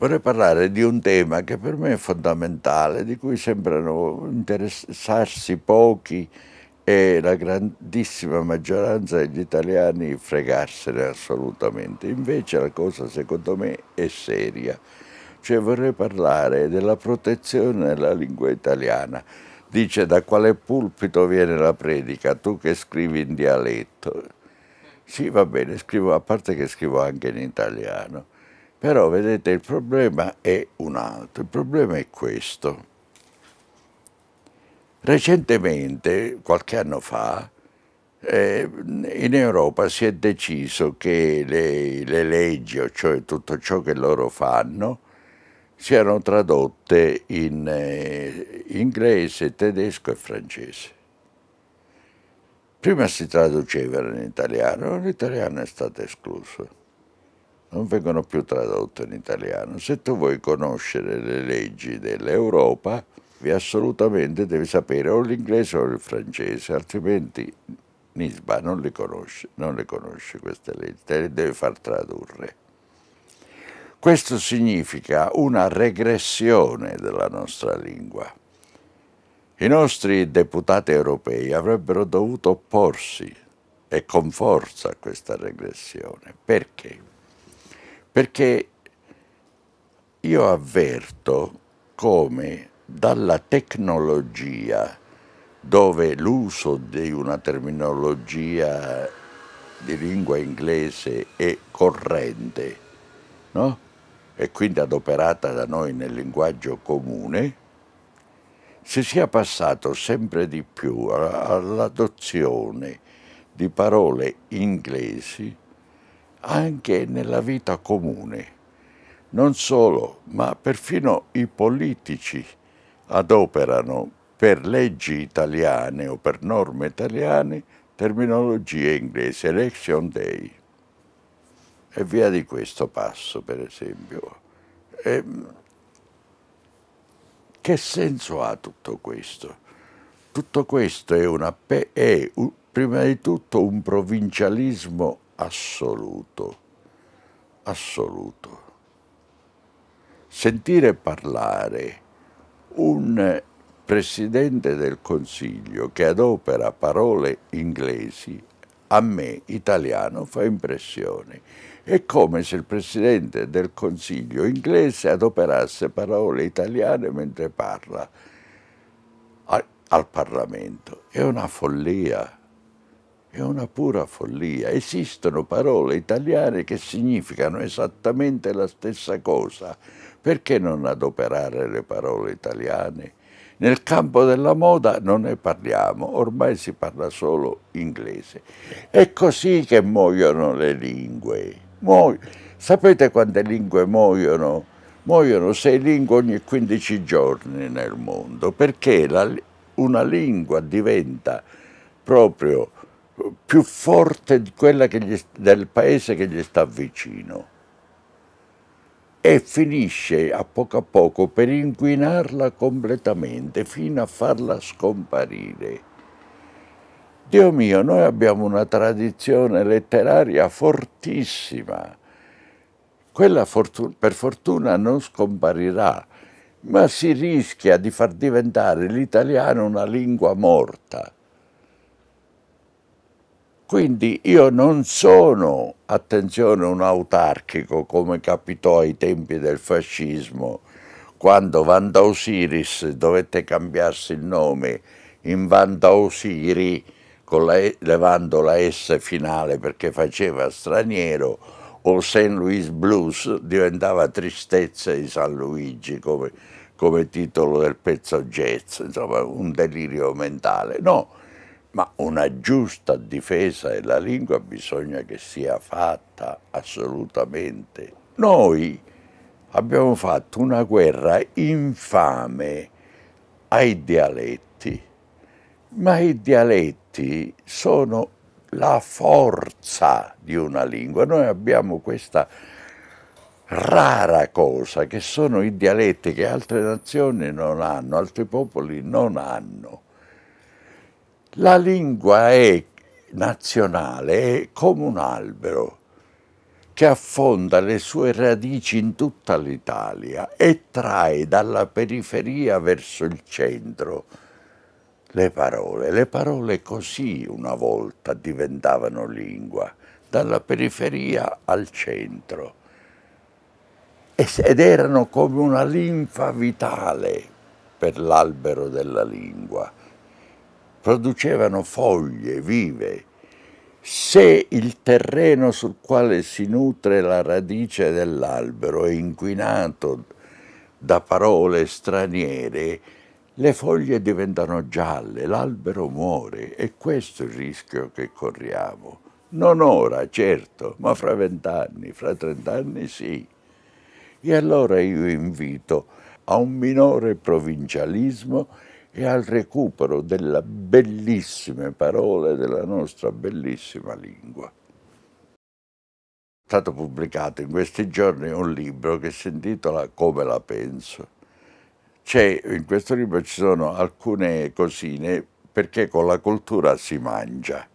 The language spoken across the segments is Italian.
Vorrei parlare di un tema che per me è fondamentale, di cui sembrano interessarsi pochi e la grandissima maggioranza degli italiani fregarsene assolutamente. Invece la cosa secondo me è seria. Cioè vorrei parlare della protezione della lingua italiana. Dice da quale pulpito viene la predica, tu che scrivi in dialetto. Sì, va bene, scrivo, a parte che scrivo anche in italiano. Però vedete il problema è un altro, il problema è questo. Recentemente, qualche anno fa, eh, in Europa si è deciso che le, le leggi, cioè tutto ciò che loro fanno, siano tradotte in eh, inglese, tedesco e francese. Prima si traducevano in italiano, l'italiano è stato escluso non vengono più tradotte in italiano. Se tu vuoi conoscere le leggi dell'Europa, assolutamente devi sapere o l'inglese o il francese, altrimenti Nisba non le conosce, non le conosce queste leggi, te le deve far tradurre. Questo significa una regressione della nostra lingua. I nostri deputati europei avrebbero dovuto opporsi e con forza a questa regressione. Perché? perché io avverto come dalla tecnologia, dove l'uso di una terminologia di lingua inglese è corrente, no? e quindi adoperata da noi nel linguaggio comune, si sia passato sempre di più all'adozione di parole inglesi anche nella vita comune. Non solo, ma perfino i politici adoperano per leggi italiane o per norme italiane terminologie inglese, election day e via di questo passo, per esempio. E ehm, che senso ha tutto questo? Tutto questo è, una, è prima di tutto un provincialismo assoluto, assoluto. Sentire parlare un Presidente del Consiglio che adopera parole inglesi a me italiano fa impressione. È come se il Presidente del Consiglio inglese adoperasse parole italiane mentre parla al Parlamento. È una follia. È una pura follia. Esistono parole italiane che significano esattamente la stessa cosa. Perché non adoperare le parole italiane? Nel campo della moda non ne parliamo, ormai si parla solo inglese. È così che muoiono le lingue. Muo Sapete quante lingue muoiono? Muoiono sei lingue ogni 15 giorni nel mondo, perché la, una lingua diventa proprio più forte di quella gli, del paese che gli sta vicino e finisce a poco a poco per inquinarla completamente fino a farla scomparire. Dio mio, noi abbiamo una tradizione letteraria fortissima. Quella fortuna, per fortuna non scomparirà, ma si rischia di far diventare l'italiano una lingua morta. Quindi io non sono, attenzione, un autarchico come capitò ai tempi del fascismo, quando Vanda Osiris dovette cambiarsi il nome in Vanda Osiri, la, levando la S finale perché faceva straniero, o St. Louis Blues diventava Tristezza di San Luigi come, come titolo del pezzo jazz, insomma un delirio mentale. No, ma una giusta difesa della lingua bisogna che sia fatta assolutamente. Noi abbiamo fatto una guerra infame ai dialetti, ma i dialetti sono la forza di una lingua. Noi abbiamo questa rara cosa che sono i dialetti che altre nazioni non hanno, altri popoli non hanno. La lingua è nazionale, è come un albero che affonda le sue radici in tutta l'Italia e trae dalla periferia verso il centro le parole. Le parole così una volta diventavano lingua, dalla periferia al centro. Ed erano come una linfa vitale per l'albero della lingua producevano foglie vive. Se il terreno sul quale si nutre la radice dell'albero è inquinato da parole straniere, le foglie diventano gialle, l'albero muore e questo è il rischio che corriamo. Non ora, certo, ma fra vent'anni, fra trent'anni sì. E allora io invito a un minore provincialismo e al recupero delle bellissime parole della nostra bellissima lingua. È stato pubblicato in questi giorni un libro che si intitola Come la penso. in questo libro ci sono alcune cosine perché con la cultura si mangia.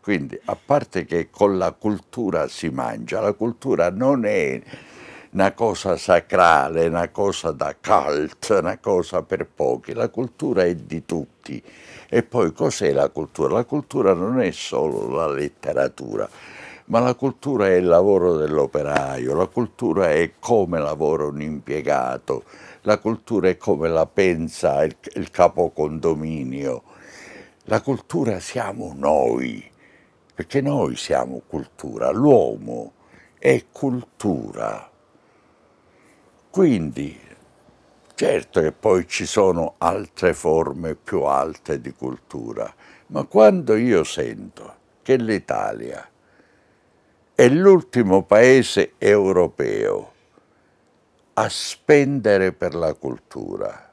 Quindi, a parte che con la cultura si mangia, la cultura non è una cosa sacrale, una cosa da cult, una cosa per pochi. La cultura è di tutti. E poi cos'è la cultura? La cultura non è solo la letteratura, ma la cultura è il lavoro dell'operaio, la cultura è come lavora un impiegato, la cultura è come la pensa il, il capocondominio. La cultura siamo noi, perché noi siamo cultura, l'uomo è cultura. Quindi, certo che poi ci sono altre forme più alte di cultura, ma quando io sento che l'Italia è l'ultimo paese europeo a spendere per la cultura,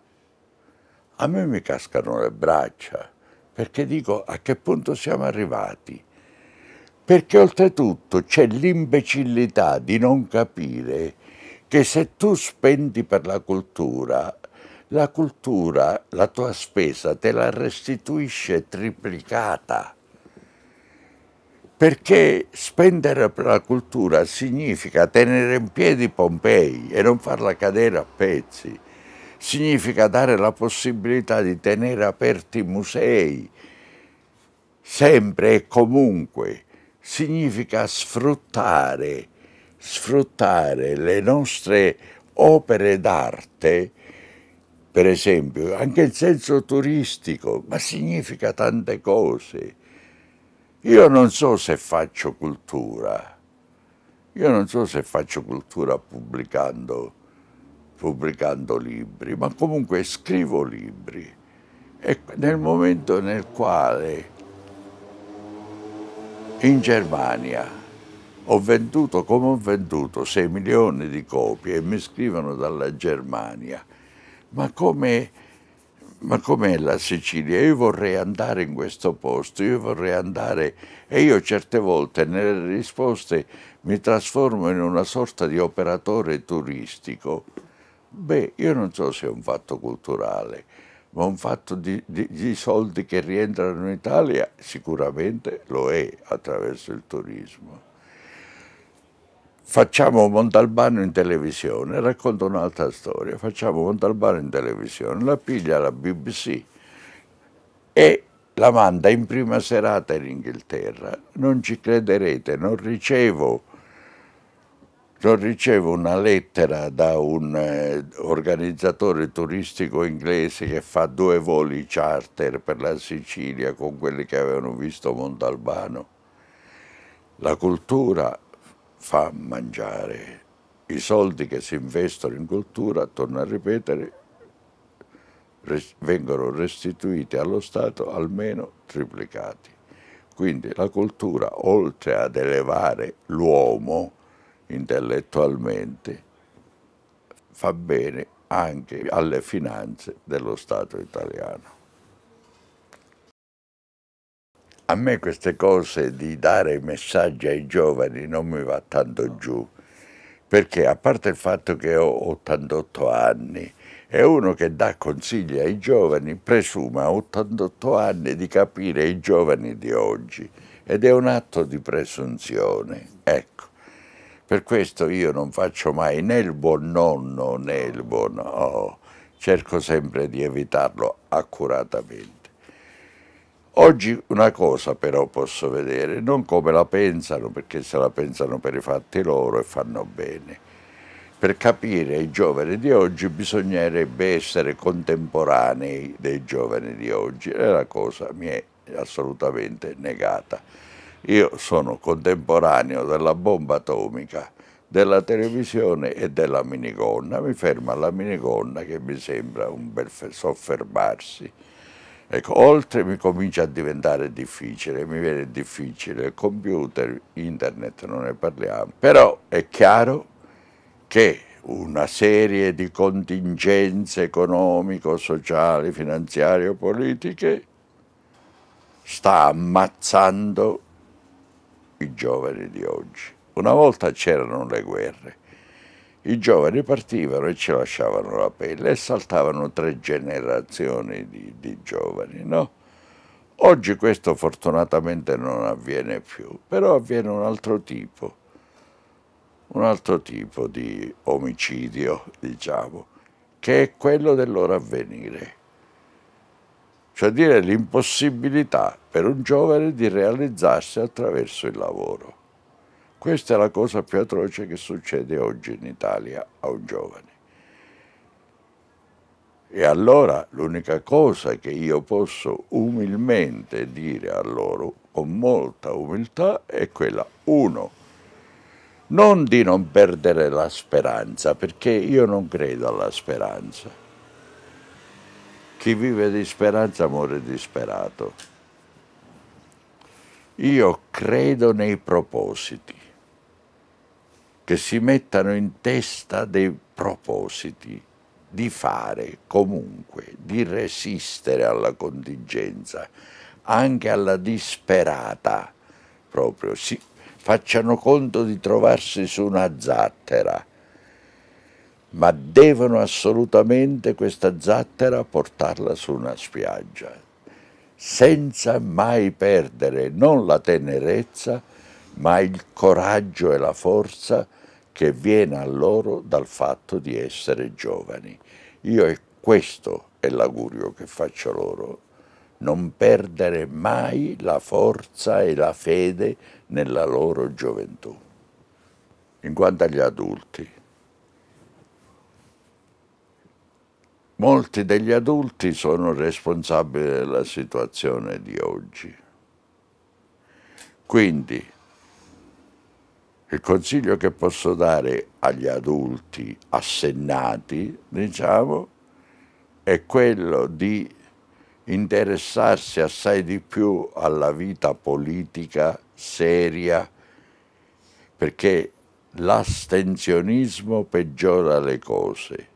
a me mi cascano le braccia, perché dico a che punto siamo arrivati perché oltretutto c'è l'imbecillità di non capire che se tu spendi per la cultura, la cultura, la tua spesa te la restituisce triplicata. Perché spendere per la cultura significa tenere in piedi Pompei e non farla cadere a pezzi, significa dare la possibilità di tenere aperti i musei, sempre e comunque, significa sfruttare sfruttare le nostre opere d'arte, per esempio, anche il senso turistico, ma significa tante cose. Io non so se faccio cultura, io non so se faccio cultura pubblicando, pubblicando libri, ma comunque scrivo libri. E nel momento nel quale in Germania ho venduto come ho venduto 6 milioni di copie e mi scrivono dalla Germania, ma com'è la Sicilia? Io vorrei andare in questo posto, io vorrei andare e io certe volte nelle risposte mi trasformo in una sorta di operatore turistico. Beh, io non so se è un fatto culturale, ma un fatto di, di, di soldi che rientrano in Italia sicuramente lo è attraverso il turismo facciamo Montalbano in televisione, racconto un'altra storia, facciamo Montalbano in televisione, la piglia la BBC e la manda in prima serata in Inghilterra. Non ci crederete, non ricevo, non ricevo una lettera da un eh, organizzatore turistico inglese che fa due voli charter per la Sicilia con quelli che avevano visto Montalbano. La cultura fa mangiare. I soldi che si investono in cultura, torno a ripetere, res vengono restituiti allo Stato almeno triplicati. Quindi la cultura, oltre ad elevare l'uomo intellettualmente, fa bene anche alle finanze dello Stato italiano. a me queste cose di dare messaggi ai giovani non mi va tanto giù, perché a parte il fatto che ho 88 anni, e uno che dà consigli ai giovani presuma a 88 anni di capire i giovani di oggi ed è un atto di presunzione. Ecco, per questo io non faccio mai né il buon nonno né il buon... Oh, cerco sempre di evitarlo accuratamente. Oggi una cosa però posso vedere, non come la pensano, perché se la pensano per i fatti loro e fanno bene. Per capire i giovani di oggi bisognerebbe essere contemporanei dei giovani di oggi e la cosa mi è assolutamente negata. Io sono contemporaneo della bomba atomica, della televisione e della minigonna, mi fermo alla minigonna che mi sembra un bel soffermarsi. Ecco, oltre mi comincia a diventare difficile, mi viene difficile, il computer, internet, non ne parliamo, però è chiaro che una serie di contingenze economico, sociali, finanziarie o politiche sta ammazzando i giovani di oggi. Una volta c'erano le guerre, i giovani partivano e ci lasciavano la pelle e saltavano tre generazioni di, di giovani, no? Oggi questo fortunatamente non avviene più, però avviene un altro tipo, un altro tipo di omicidio, diciamo, che è quello del loro avvenire. Cioè dire l'impossibilità per un giovane di realizzarsi attraverso il lavoro. Questa è la cosa più atroce che succede oggi in Italia a un giovane. E allora l'unica cosa che io posso umilmente dire a loro, con molta umiltà, è quella, uno, non di non perdere la speranza, perché io non credo alla speranza. Chi vive di speranza muore disperato. Io credo nei propositi che si mettano in testa dei propositi di fare comunque, di resistere alla contingenza, anche alla disperata proprio. Si facciano conto di trovarsi su una zattera, ma devono assolutamente questa zattera portarla su una spiaggia, senza mai perdere non la tenerezza, ma il coraggio e la forza che viene a loro dal fatto di essere giovani. Io e questo è l'augurio che faccio loro, non perdere mai la forza e la fede nella loro gioventù. In quanto agli adulti, molti degli adulti sono responsabili della situazione di oggi. Quindi il consiglio che posso dare agli adulti assennati, diciamo, è quello di interessarsi assai di più alla vita politica seria, perché l'astensionismo peggiora le cose.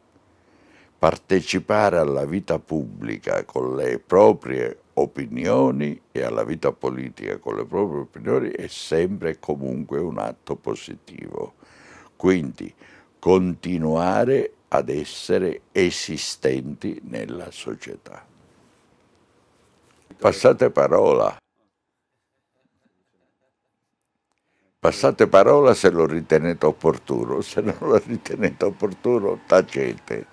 Partecipare alla vita pubblica con le proprie opinioni e alla vita politica con le proprie opinioni è sempre e comunque un atto positivo. Quindi continuare ad essere esistenti nella società. Passate parola. Passate parola se lo ritenete opportuno, se non lo ritenete opportuno tacete.